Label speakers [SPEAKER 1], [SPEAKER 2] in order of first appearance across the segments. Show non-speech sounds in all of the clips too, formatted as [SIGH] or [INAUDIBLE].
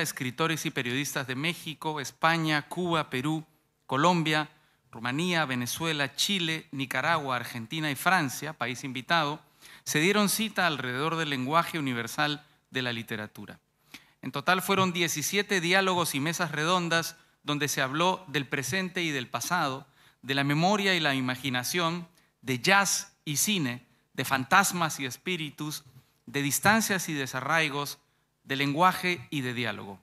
[SPEAKER 1] escritores y periodistas de México, España, Cuba, Perú, Colombia, Rumanía, Venezuela, Chile, Nicaragua, Argentina y Francia, país invitado, se dieron cita alrededor del lenguaje universal de la literatura. En total fueron 17 diálogos y mesas redondas donde se habló del presente y del pasado, de la memoria y la imaginación, de jazz y cine, de fantasmas y espíritus, de distancias y desarraigos, de lenguaje y de diálogo.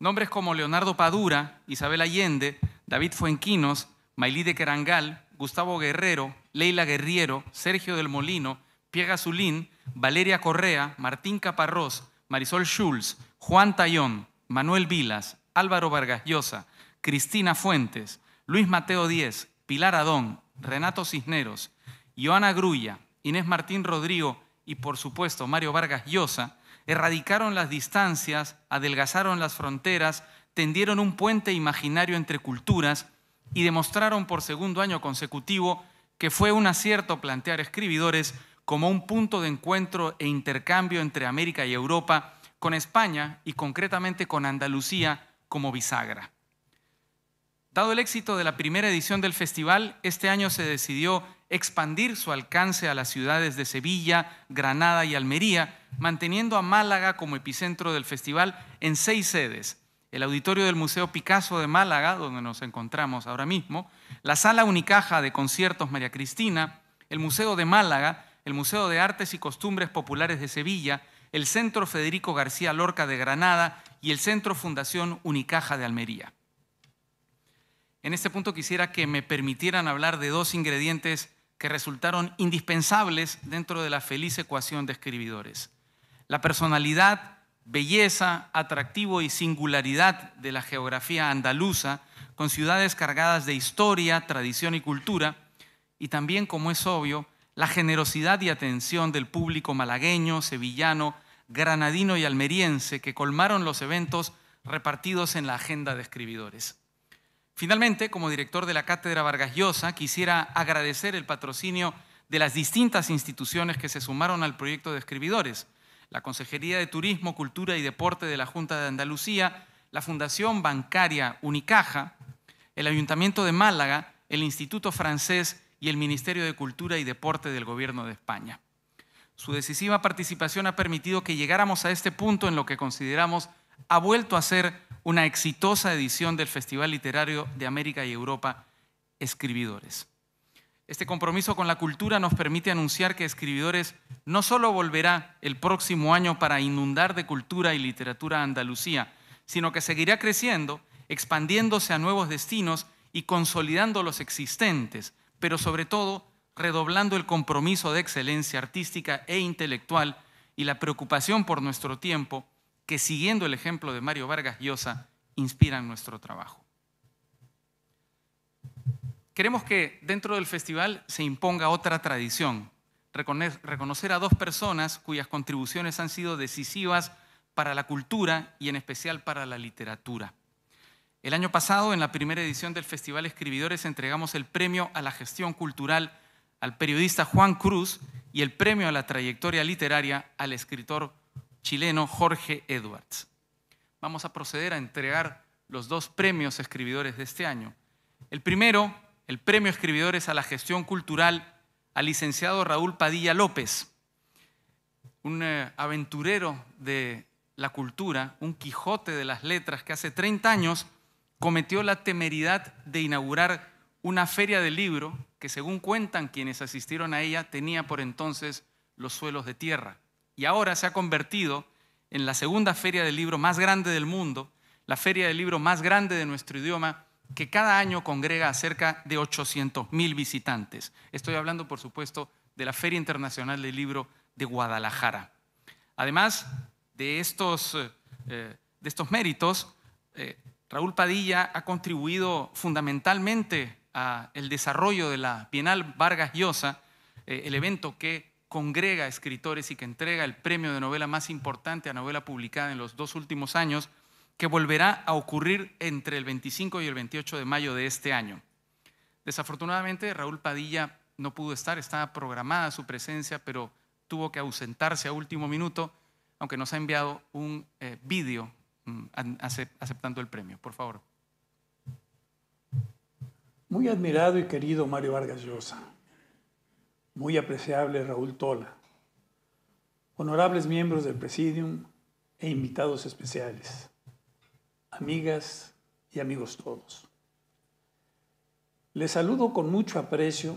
[SPEAKER 1] Nombres como Leonardo Padura, Isabel Allende, David Fuenquinos, Mailí de Querangal, Gustavo Guerrero, Leila Guerriero, Sergio del Molino, Piega Zulín, Valeria Correa, Martín Caparrós, Marisol Schulz, Juan Tayón, Manuel Vilas, Álvaro Vargas Llosa, Cristina Fuentes, Luis Mateo Díez, Pilar Adón, Renato Cisneros, Joana Grulla, Inés Martín Rodrigo y por supuesto Mario Vargas Llosa, erradicaron las distancias, adelgazaron las fronteras, tendieron un puente imaginario entre culturas y demostraron por segundo año consecutivo que fue un acierto plantear escribidores como un punto de encuentro e intercambio entre América y Europa, con España y concretamente con Andalucía como bisagra. Dado el éxito de la primera edición del festival, este año se decidió expandir su alcance a las ciudades de Sevilla, Granada y Almería, manteniendo a Málaga como epicentro del festival en seis sedes. El auditorio del Museo Picasso de Málaga, donde nos encontramos ahora mismo, la sala Unicaja de conciertos María Cristina, el Museo de Málaga, el Museo de Artes y Costumbres Populares de Sevilla, el Centro Federico García Lorca de Granada y el Centro Fundación Unicaja de Almería. En este punto quisiera que me permitieran hablar de dos ingredientes que resultaron indispensables dentro de la feliz ecuación de escribidores. La personalidad, belleza, atractivo y singularidad de la geografía andaluza, con ciudades cargadas de historia, tradición y cultura, y también, como es obvio, la generosidad y atención del público malagueño, sevillano, granadino y almeriense que colmaron los eventos repartidos en la agenda de escribidores. Finalmente, como director de la Cátedra Vargas Llosa, quisiera agradecer el patrocinio de las distintas instituciones que se sumaron al proyecto de escribidores, la Consejería de Turismo, Cultura y Deporte de la Junta de Andalucía, la Fundación Bancaria Unicaja, el Ayuntamiento de Málaga, el Instituto Francés y el Ministerio de Cultura y Deporte del Gobierno de España. Su decisiva participación ha permitido que llegáramos a este punto en lo que consideramos ha vuelto a ser una exitosa edición del Festival Literario de América y Europa, Escribidores. Este compromiso con la cultura nos permite anunciar que Escribidores no solo volverá el próximo año para inundar de cultura y literatura Andalucía, sino que seguirá creciendo, expandiéndose a nuevos destinos y consolidando los existentes, pero sobre todo redoblando el compromiso de excelencia artística e intelectual y la preocupación por nuestro tiempo que siguiendo el ejemplo de Mario Vargas Llosa inspiran nuestro trabajo. Queremos que dentro del festival se imponga otra tradición, reconocer a dos personas cuyas contribuciones han sido decisivas para la cultura y en especial para la literatura. El año pasado, en la primera edición del Festival Escribidores, entregamos el premio a la gestión cultural al periodista Juan Cruz y el premio a la trayectoria literaria al escritor chileno Jorge Edwards. Vamos a proceder a entregar los dos premios escribidores de este año. El primero, el premio escribidores a la gestión cultural al licenciado Raúl Padilla López, un eh, aventurero de la cultura, un Quijote de las letras que hace 30 años cometió la temeridad de inaugurar una feria de libro que según cuentan quienes asistieron a ella tenía por entonces los suelos de tierra y ahora se ha convertido en la segunda feria del libro más grande del mundo, la feria del libro más grande de nuestro idioma, que cada año congrega a cerca de 800 mil visitantes. Estoy hablando, por supuesto, de la Feria Internacional del Libro de Guadalajara. Además de estos, eh, de estos méritos, eh, Raúl Padilla ha contribuido fundamentalmente al desarrollo de la Bienal Vargas Llosa, eh, el evento que congrega escritores y que entrega el premio de novela más importante a novela publicada en los dos últimos años, que volverá a ocurrir entre el 25 y el 28 de mayo de este año. Desafortunadamente, Raúl Padilla no pudo estar, estaba programada su presencia, pero tuvo que ausentarse a último minuto, aunque nos ha enviado un video eh, vídeo mm, aceptando el premio. Por favor.
[SPEAKER 2] Muy admirado y querido Mario Vargas Llosa muy apreciable Raúl Tola, honorables miembros del Presidium e invitados especiales, amigas y amigos todos. Les saludo con mucho aprecio,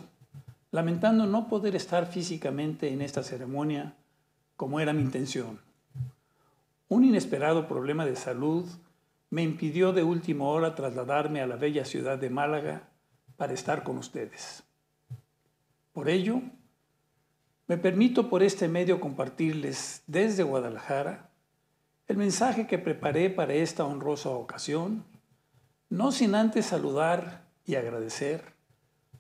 [SPEAKER 2] lamentando no poder estar físicamente en esta ceremonia como era mi intención. Un inesperado problema de salud me impidió de última hora trasladarme a la bella ciudad de Málaga para estar con ustedes. Por ello, me permito por este medio compartirles desde Guadalajara el mensaje que preparé para esta honrosa ocasión, no sin antes saludar y agradecer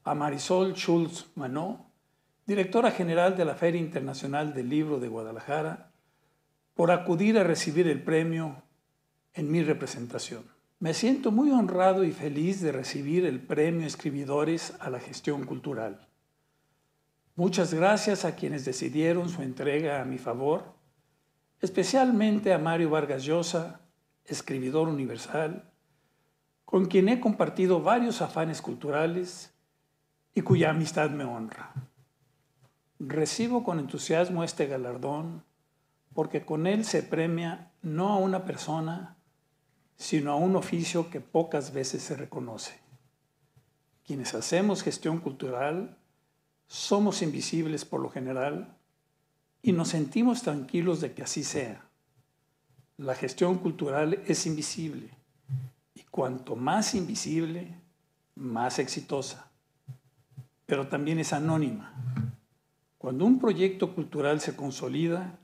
[SPEAKER 2] a Marisol Schulz Manó, directora general de la Feria Internacional del Libro de Guadalajara, por acudir a recibir el premio en mi representación. Me siento muy honrado y feliz de recibir el premio Escribidores a la Gestión Cultural Muchas gracias a quienes decidieron su entrega a mi favor, especialmente a Mario Vargas Llosa, escribidor universal, con quien he compartido varios afanes culturales y cuya amistad me honra. Recibo con entusiasmo este galardón porque con él se premia no a una persona, sino a un oficio que pocas veces se reconoce. Quienes hacemos gestión cultural somos invisibles por lo general y nos sentimos tranquilos de que así sea. La gestión cultural es invisible y cuanto más invisible, más exitosa, pero también es anónima. Cuando un proyecto cultural se consolida,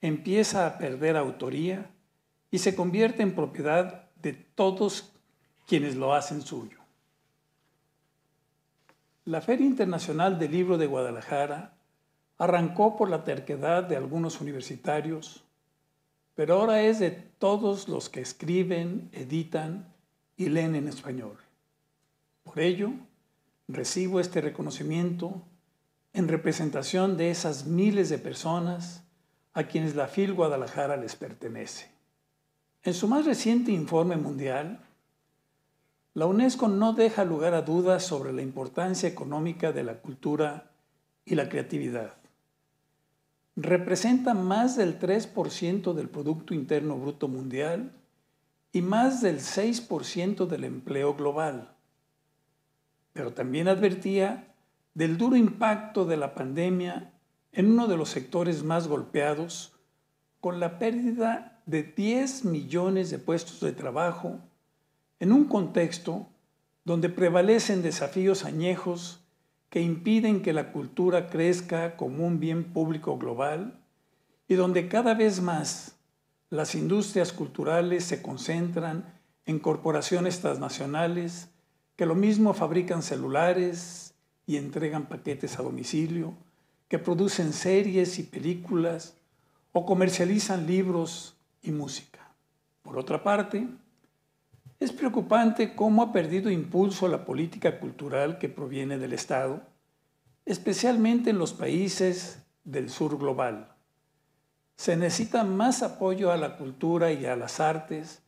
[SPEAKER 2] empieza a perder autoría y se convierte en propiedad de todos quienes lo hacen suyo. La Feria Internacional del Libro de Guadalajara arrancó por la terquedad de algunos universitarios, pero ahora es de todos los que escriben, editan y leen en español. Por ello, recibo este reconocimiento en representación de esas miles de personas a quienes la FIL Guadalajara les pertenece. En su más reciente informe mundial, la UNESCO no deja lugar a dudas sobre la importancia económica de la cultura y la creatividad. Representa más del 3% del Producto Interno Bruto Mundial y más del 6% del empleo global. Pero también advertía del duro impacto de la pandemia en uno de los sectores más golpeados, con la pérdida de 10 millones de puestos de trabajo en un contexto donde prevalecen desafíos añejos que impiden que la cultura crezca como un bien público global y donde cada vez más las industrias culturales se concentran en corporaciones transnacionales que lo mismo fabrican celulares y entregan paquetes a domicilio, que producen series y películas o comercializan libros y música. Por otra parte, es preocupante cómo ha perdido impulso la política cultural que proviene del Estado, especialmente en los países del sur global. Se necesita más apoyo a la cultura y a las artes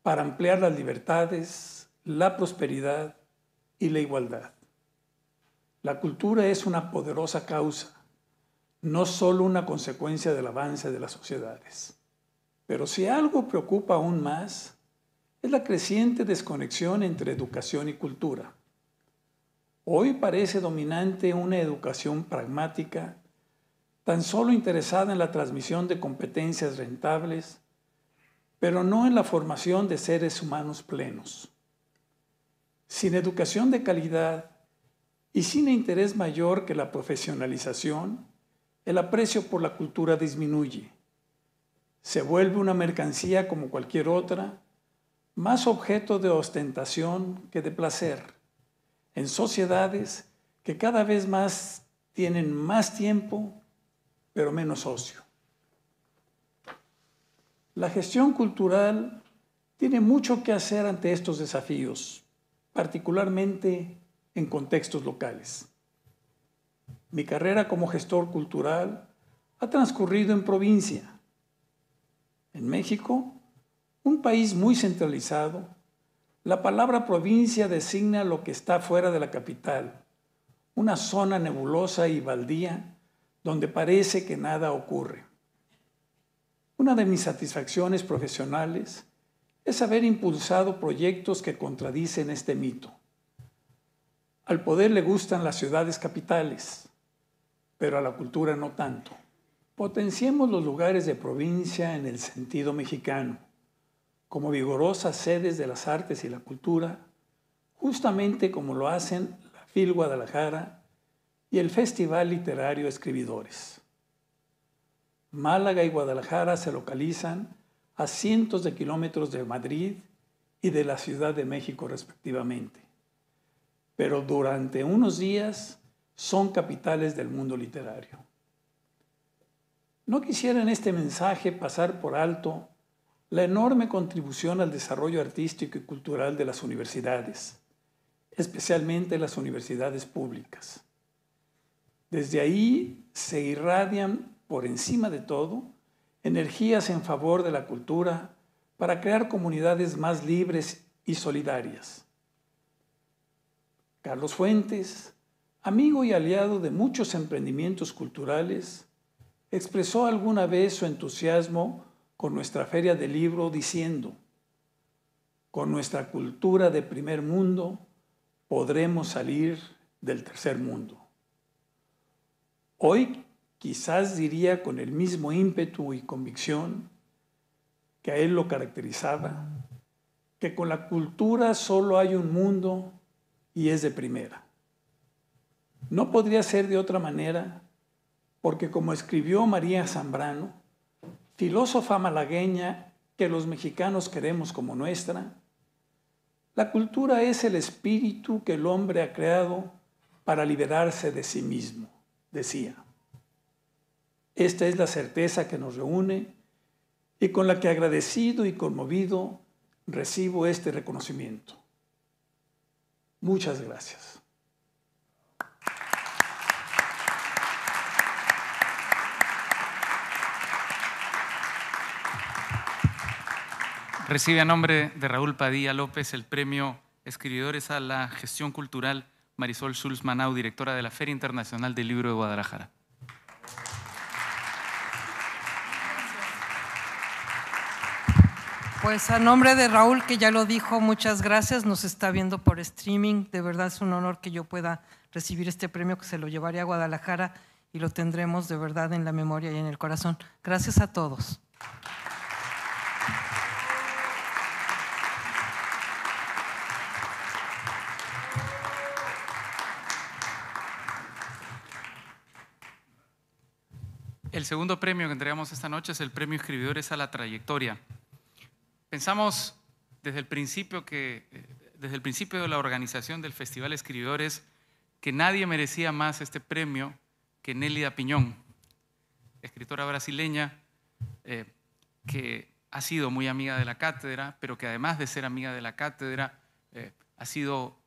[SPEAKER 2] para ampliar las libertades, la prosperidad y la igualdad. La cultura es una poderosa causa, no solo una consecuencia del avance de las sociedades. Pero si algo preocupa aún más, es la creciente desconexión entre educación y cultura. Hoy parece dominante una educación pragmática, tan solo interesada en la transmisión de competencias rentables, pero no en la formación de seres humanos plenos. Sin educación de calidad y sin interés mayor que la profesionalización, el aprecio por la cultura disminuye. Se vuelve una mercancía como cualquier otra, más objeto de ostentación que de placer, en sociedades que cada vez más tienen más tiempo, pero menos ocio. La gestión cultural tiene mucho que hacer ante estos desafíos, particularmente en contextos locales. Mi carrera como gestor cultural ha transcurrido en provincia, en México un país muy centralizado, la palabra provincia designa lo que está fuera de la capital, una zona nebulosa y baldía donde parece que nada ocurre. Una de mis satisfacciones profesionales es haber impulsado proyectos que contradicen este mito. Al poder le gustan las ciudades capitales, pero a la cultura no tanto. Potenciemos los lugares de provincia en el sentido mexicano como vigorosas sedes de las artes y la cultura, justamente como lo hacen la FIL Guadalajara y el Festival Literario Escribidores. Málaga y Guadalajara se localizan a cientos de kilómetros de Madrid y de la Ciudad de México respectivamente, pero durante unos días son capitales del mundo literario. No quisiera en este mensaje pasar por alto la enorme contribución al desarrollo artístico y cultural de las universidades, especialmente las universidades públicas. Desde ahí se irradian, por encima de todo, energías en favor de la cultura para crear comunidades más libres y solidarias. Carlos Fuentes, amigo y aliado de muchos emprendimientos culturales, expresó alguna vez su entusiasmo con nuestra feria de libro diciendo, con nuestra cultura de primer mundo podremos salir del tercer mundo. Hoy quizás diría con el mismo ímpetu y convicción que a él lo caracterizaba, que con la cultura solo hay un mundo y es de primera. No podría ser de otra manera, porque como escribió María Zambrano, filósofa malagueña que los mexicanos queremos como nuestra, la cultura es el espíritu que el hombre ha creado para liberarse de sí mismo, decía. Esta es la certeza que nos reúne y con la que agradecido y conmovido recibo este reconocimiento. Muchas gracias.
[SPEAKER 1] Recibe a nombre de Raúl Padilla López el premio Escribidores a la Gestión Cultural Marisol Schulz Manau, directora de la Feria Internacional del Libro de Guadalajara.
[SPEAKER 3] Pues a nombre de Raúl, que ya lo dijo, muchas gracias, nos está viendo por streaming, de verdad es un honor que yo pueda recibir este premio que se lo llevaré a Guadalajara y lo tendremos de verdad en la memoria y en el corazón. Gracias a todos.
[SPEAKER 1] segundo premio que entregamos esta noche es el premio Escribidores a la Trayectoria. Pensamos desde el principio que, eh, desde el principio de la organización del Festival Escribidores, que nadie merecía más este premio que Nélida Piñón, escritora brasileña eh, que ha sido muy amiga de la cátedra, pero que además de ser amiga de la cátedra, eh, ha sido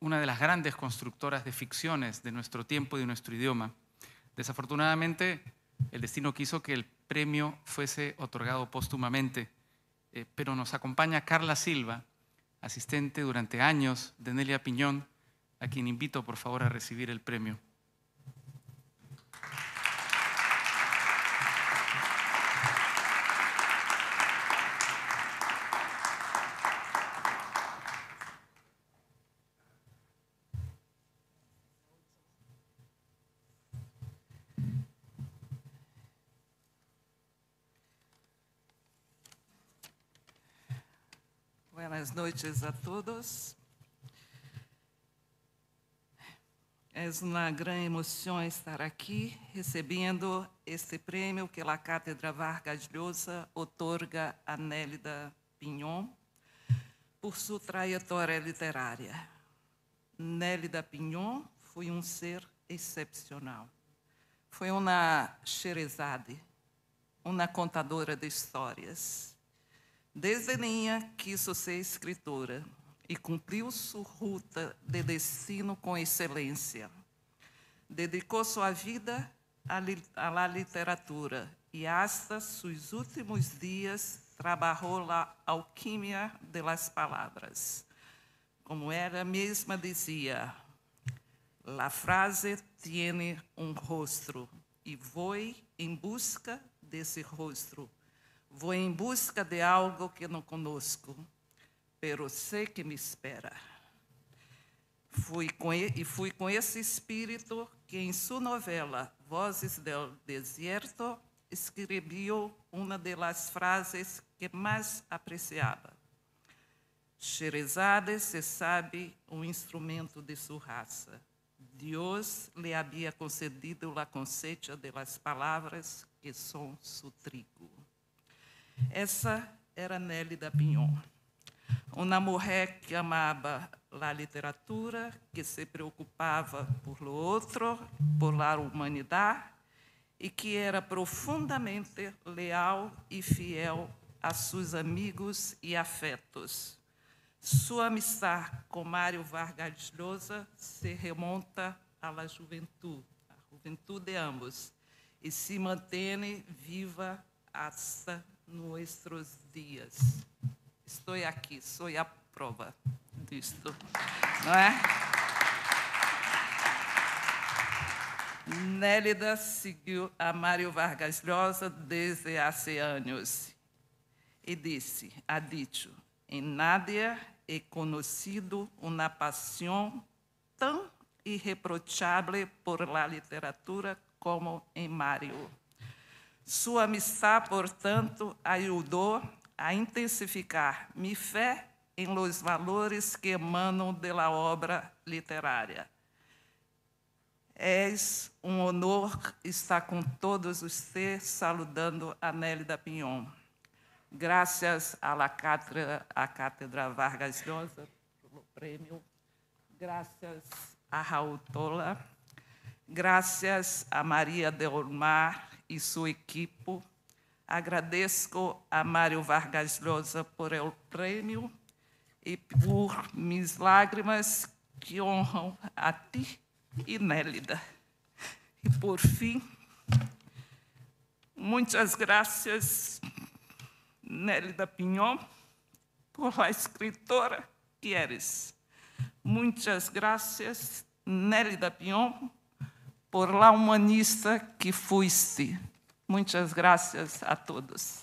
[SPEAKER 1] una de las grandes constructoras de ficciones de nuestro tiempo y de nuestro idioma. Desafortunadamente, el destino quiso que el premio fuese otorgado póstumamente, eh, pero nos acompaña Carla Silva, asistente durante años de Nelia Piñón, a quien invito por favor a recibir el premio.
[SPEAKER 3] noites a todos. É uma grande emoção estar aqui recebendo este prêmio que a Cátedra Vargas Llosa otorga a Nélida Pinhon por sua trajetória literária. Nélida Pinhon foi um ser excepcional. Foi uma xerezade, uma contadora de histórias Desde menina quis ser escritora e cumpriu sua ruta de destino com excelência. Dedicou sua vida à, li literatura e hasta seus últimos dias trabalhou na alquimia das palavras. Como ela mesma dizia, la frase tiene um rosto e vou em busca desse rosto Vou em busca de algo que não conosco, pero sei que me espera. Fui com, e fui com esse espírito que em sua novela Vozes del Deserto escreveu uma das frases que mais apreciava. Xerezade se sabe um instrumento de sua raça. Deus lhe havia concedido a conceita de las palavras que são su trigo. Essa era Nelly da Pignon. Uma mulher que amava a literatura, que se preocupava por outro, por a humanidade, e que era profundamente leal e fiel a seus amigos e afetos. Sua amizade com Mário Vargas Llosa se remonta à juventude, à juventude de ambos, e se mantém viva hasta nossos dias. Estou aqui, sou a prova disto. Não é? Nélida seguiu a Mário Vargas Llosa desde há anos e disse, ha dito, em Nádia é conhecido uma paixão tão irreprochável por la literatura como em Mário. Sua amistade, portanto, ajudou a intensificar minha fé em los valores que emanam da obra literária. És um honor estar com todos vocês, saludando a Nélida Pinhon. Graças à cátedra, à cátedra Vargas Llosa pelo prêmio. Graças a Raul Tola. Graças a Maria Delmar e sua equipe. Agradeço a Mário Vargas Llosa por o prêmio e por minhas lágrimas que honram a ti e Nélida. E, por fim, muitas graças, Nélida Pinhon, por a escritora que eres. Muitas graças, Nélida Pinhon, por la humanista que fuiste. Muitas graças a todos.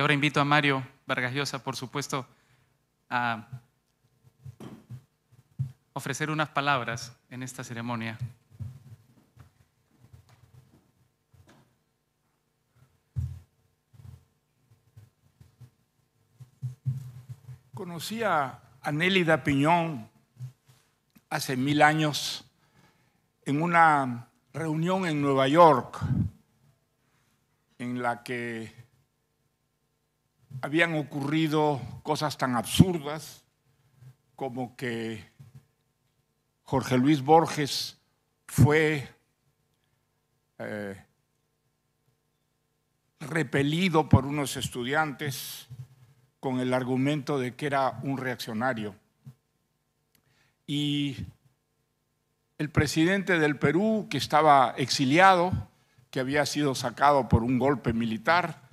[SPEAKER 1] Y ahora invito a Mario Vargas Llosa, por supuesto, a ofrecer unas palabras en esta ceremonia.
[SPEAKER 4] Conocí a Anélida Piñón hace mil años en una reunión en Nueva York en la que habían ocurrido cosas tan absurdas como que Jorge Luis Borges fue eh, repelido por unos estudiantes con el argumento de que era un reaccionario. Y el presidente del Perú, que estaba exiliado, que había sido sacado por un golpe militar,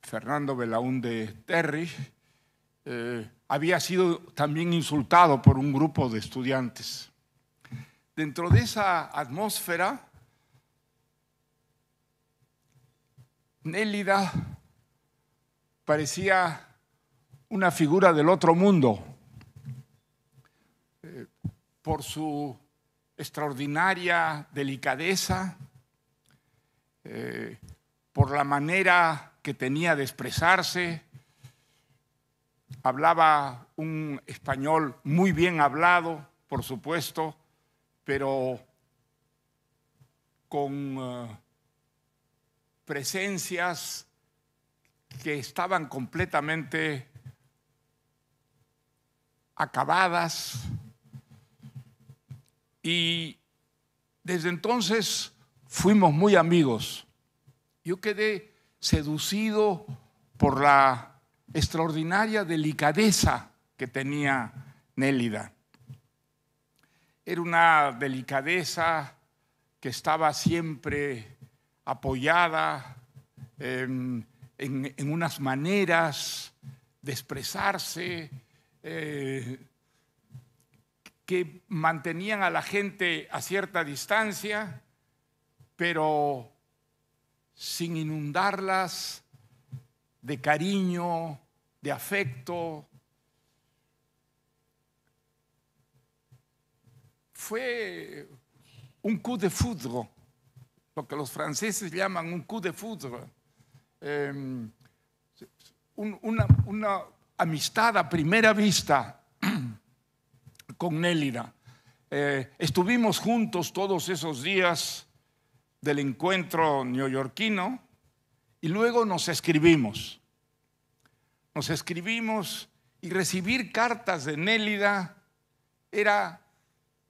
[SPEAKER 4] Fernando Belaúnde Terry, eh, había sido también insultado por un grupo de estudiantes. Dentro de esa atmósfera Nélida parecía una figura del otro mundo eh, por su extraordinaria delicadeza, eh, por la manera que tenía de expresarse, hablaba un español muy bien hablado, por supuesto, pero con eh, presencias que estaban completamente acabadas y desde entonces fuimos muy amigos. Yo quedé seducido por la extraordinaria delicadeza que tenía Nélida. Era una delicadeza que estaba siempre apoyada em, en, unas maneras de expresarse eh, que mantenían a la gente a cierta distancia, pero sin inundarlas de cariño, de afecto. Fue un coup de foudre, lo que los franceses llaman un coup de foudre, em, una, amistad a primera vista [CLEARS THROAT] con Nélida. Eh, estuvimos juntos todos esos días del encuentro neoyorquino y luego nos escribimos. Nos escribimos y recibir cartas de Nélida era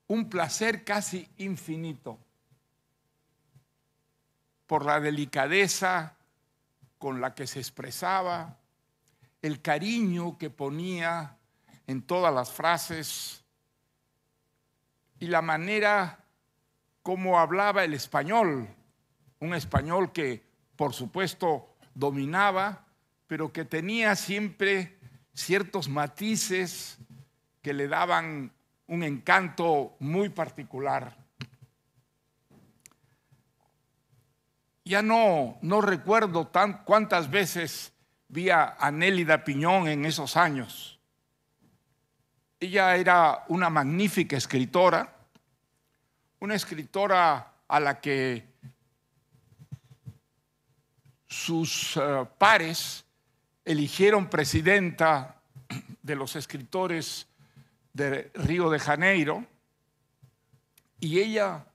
[SPEAKER 4] un placer casi infinito por la delicadeza con la que se expresaba, el cariño que ponía en todas las frases y la manera cómo hablaba el español, un español que por supuesto dominaba, pero que tenía siempre ciertos matices que le daban un encanto muy particular. Ya no, no recuerdo cuántas veces vi a Nélida Piñón en esos años. Ella era una magnífica escritora una escritora a la que sus eh, pares eligieron presidenta de los escritores de Río de Janeiro y ella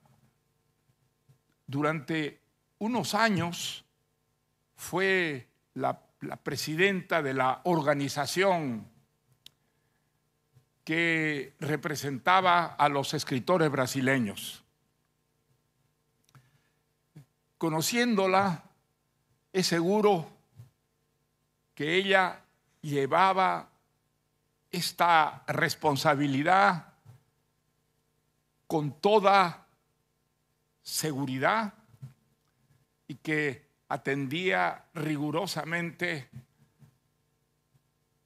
[SPEAKER 4] durante unos años fue la presidenta de la organización que representaba a los escritores brasileños. Conociéndola, es seguro que ella llevaba esta responsabilidad con toda seguridad y que atendía rigurosamente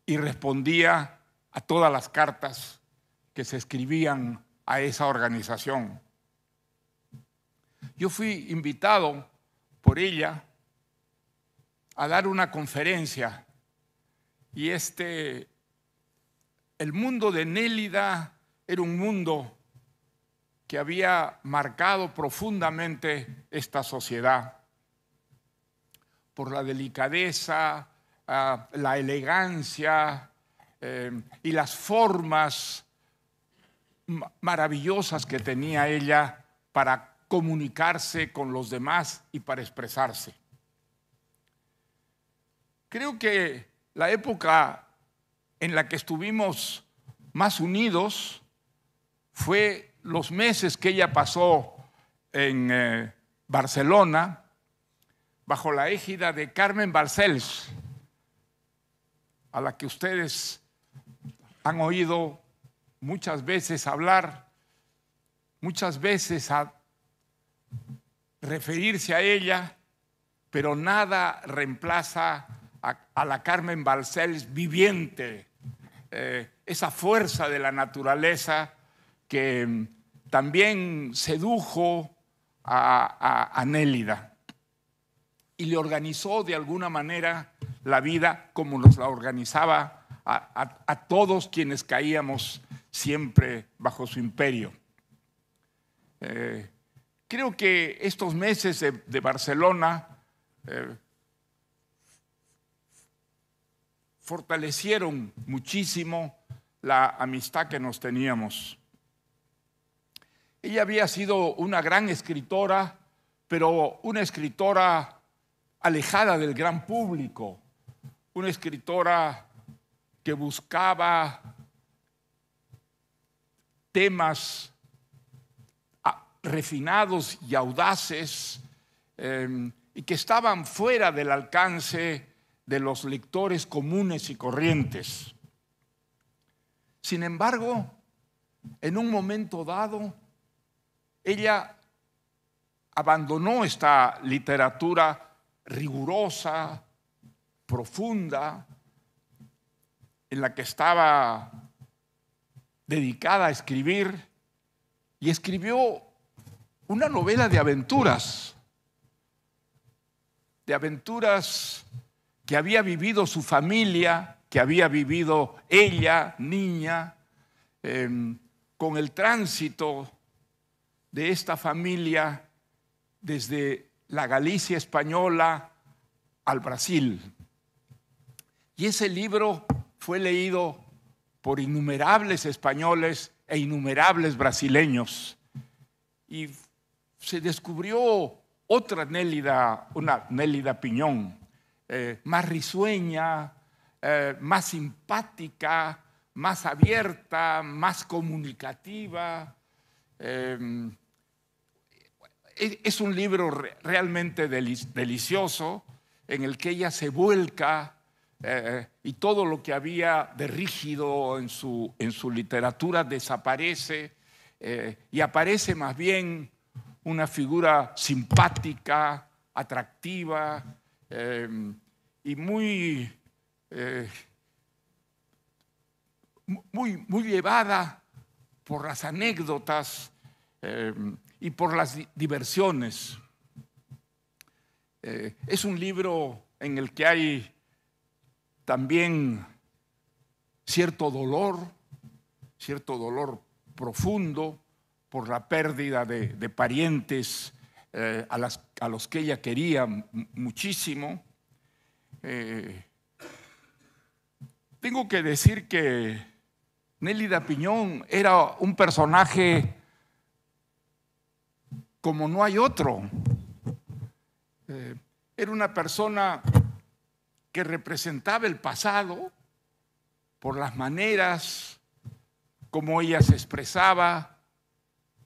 [SPEAKER 4] y respondía a todas las cartas que se escribían a esa organización. Yo fui invitado por ella a dar una conferencia y este el mundo de Nélida era un mundo que había marcado profundamente esta sociedad por la delicadeza, ah, la elegancia, eh, y las formas maravillosas que tenía ella para comunicarse con los demás y para expresarse. Creo que la época en la que estuvimos más unidos fue los meses que ella pasó en eh, Barcelona bajo la égida de Carmen Barcels, a la que ustedes han oído muchas veces hablar, muchas veces referirse a ella, pero nada reemplaza a, la Carmen Balcells viviente, eh, esa fuerza de la naturaleza que también sedujo a, a, a Nélida y le organizó de alguna manera la vida como nos la organizaba a, todos quienes caíamos siempre bajo su imperio. Eh, creo que estos meses de, Barcelona eh, fortalecieron muchísimo la amistad que nos teníamos. Ella había sido una gran escritora, pero una escritora alejada del gran público, una escritora que buscaba temas ah, refinados y audaces em, y que estaban fuera del alcance de los lectores comunes y corrientes. Sin embargo, en un momento dado, ella abandonó esta literatura rigurosa, profunda, en la que estaba dedicada a escribir y escribió una novela de aventuras, de aventuras que había vivido su familia, que había vivido ella, niña, em, con el tránsito de esta familia desde la Galicia española al Brasil. Y ese libro fue leído por innumerables españoles e innumerables brasileños. Y se descubrió otra Nélida, una Nélida Piñón, eh, más risueña, eh, más simpática, más abierta, más comunicativa. Eh, e-, es un libro realmente delicioso en el que ella se vuelca eh, eh, y todo lo que había de rígido en su, en su literatura desaparece eh, y aparece más bien una figura simpática, atractiva y muy, muy, muy llevada por las anécdotas y por las diversiones. es un libro en el que hay también cierto dolor, cierto dolor profundo por la pérdida de, parientes eh, a, los que ella quería muchísimo. Eh, tengo que decir que Nélida Piñón era un personaje como no hay otro. Eh, era una persona que representaba el pasado por las maneras como ella se expresaba,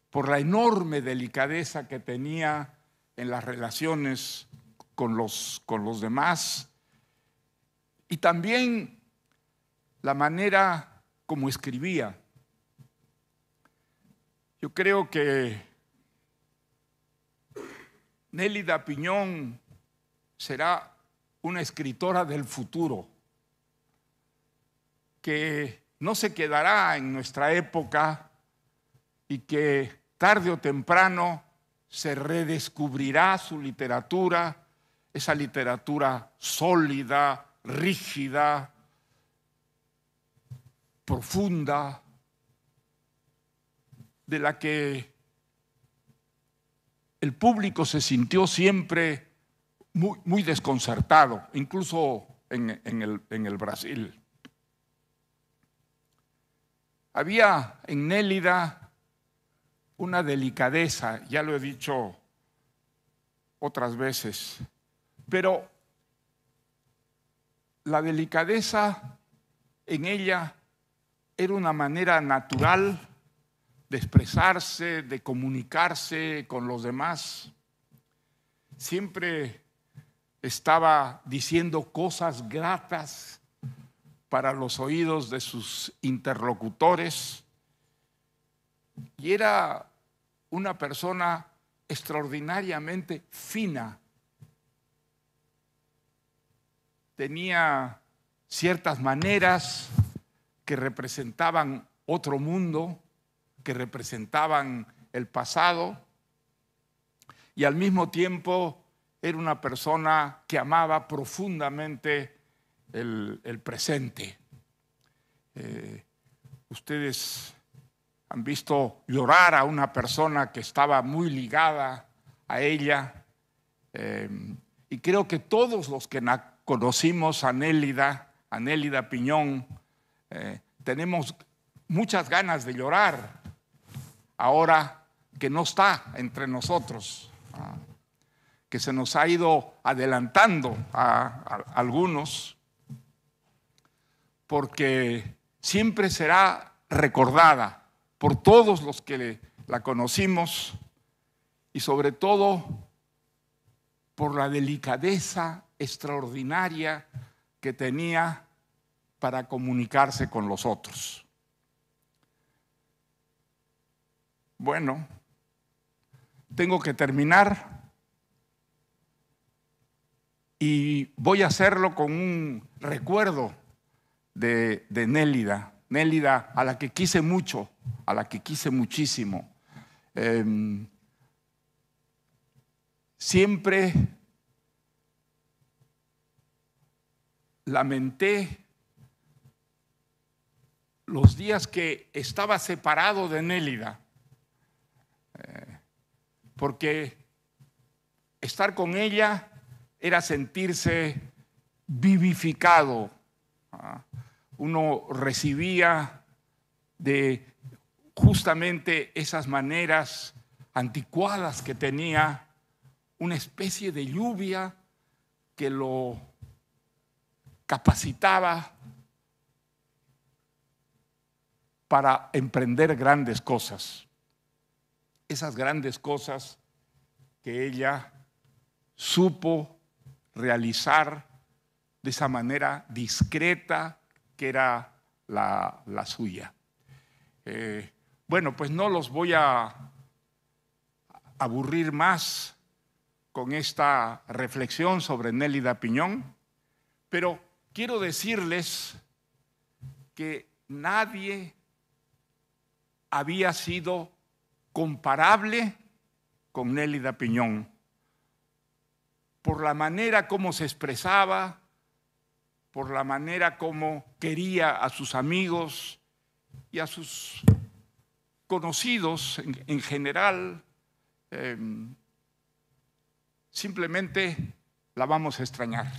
[SPEAKER 4] por la enorme delicadeza que tenía en las relaciones con los, con los demás, y también la manera como escribía. Yo creo que Nelly Piñón será una escritora del futuro que no se quedará en nuestra época y que tarde o temprano se redescubrirá su literatura, esa literatura sólida, rígida, profunda, de la que el público se sintió siempre muy, desconcertado, incluso en, el, en el Brasil. Había en Nélida una delicadeza, ya lo he dicho otras veces, pero la delicadeza en ella era una manera natural de expresarse, de comunicarse con los demás. Siempre estaba diciendo cosas gratas para los oídos de sus interlocutores y era una persona extraordinariamente fina. Tenía ciertas maneras que representaban otro mundo, que representaban el pasado, y al mismo tiempo era una persona que amaba profundamente el, presente. Eh, ustedes han visto llorar a una persona que estaba muy ligada a ella. Eh, y creo que todos los que conocimos a Nélida, a Nélida Piñón, eh, tenemos muchas ganas de llorar ahora que no está entre nosotros. Ah, que se nos ha ido adelantando a, algunos, porque siempre será recordada por todos los que la conocimos y sobre todo por la delicadeza extraordinaria que tenía para comunicarse con los otros. Bueno, tengo que terminar y voy a hacerlo con un recuerdo de, Nélida, Nélida a la que quise mucho, a la que quise muchísimo. Em, siempre lamenté los días que estaba separado de Nélida, eh, porque estar con ella era sentirse vivificado. Ah, uno recibía de justamente esas maneras anticuadas que tenía una especie de lluvia que lo capacitaba para emprender grandes cosas. Esas grandes cosas que ella supo realizar de esa manera discreta que era la, suya. Eh, bueno, pues no los voy a aburrir más con esta reflexión sobre Nélida Piñón, pero quiero decirles que nadie había sido comparable con Nélida Piñón por la manera como se expresaba, por la manera como quería a sus amigos y a sus conocidos en, general. Em, simplemente la vamos a extrañar.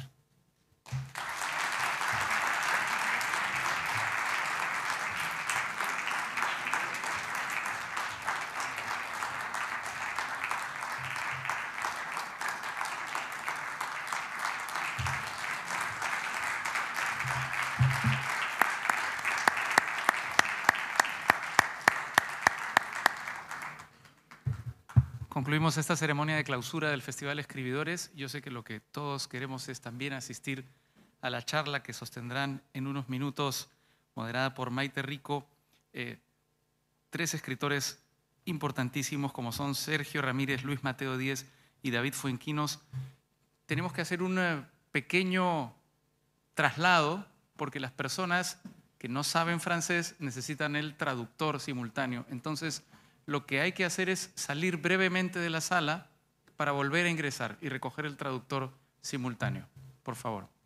[SPEAKER 1] concluimos esta ceremonia de clausura del Festival Escribidores. Yo sé que lo que todos queremos es también asistir a la charla que sostendrán en unos minutos, moderada por Maite Rico, eh, tres escritores importantísimos como son Sergio Ramírez, Luis Mateo Díez y David Fuenquinos. Tenemos que hacer un eh, pequeño traslado porque las personas que no saben francés necesitan el traductor simultáneo. Entonces, lo que hay que hacer es salir brevemente de la sala para volver a ingresar y recoger el traductor simultáneo. Por favor.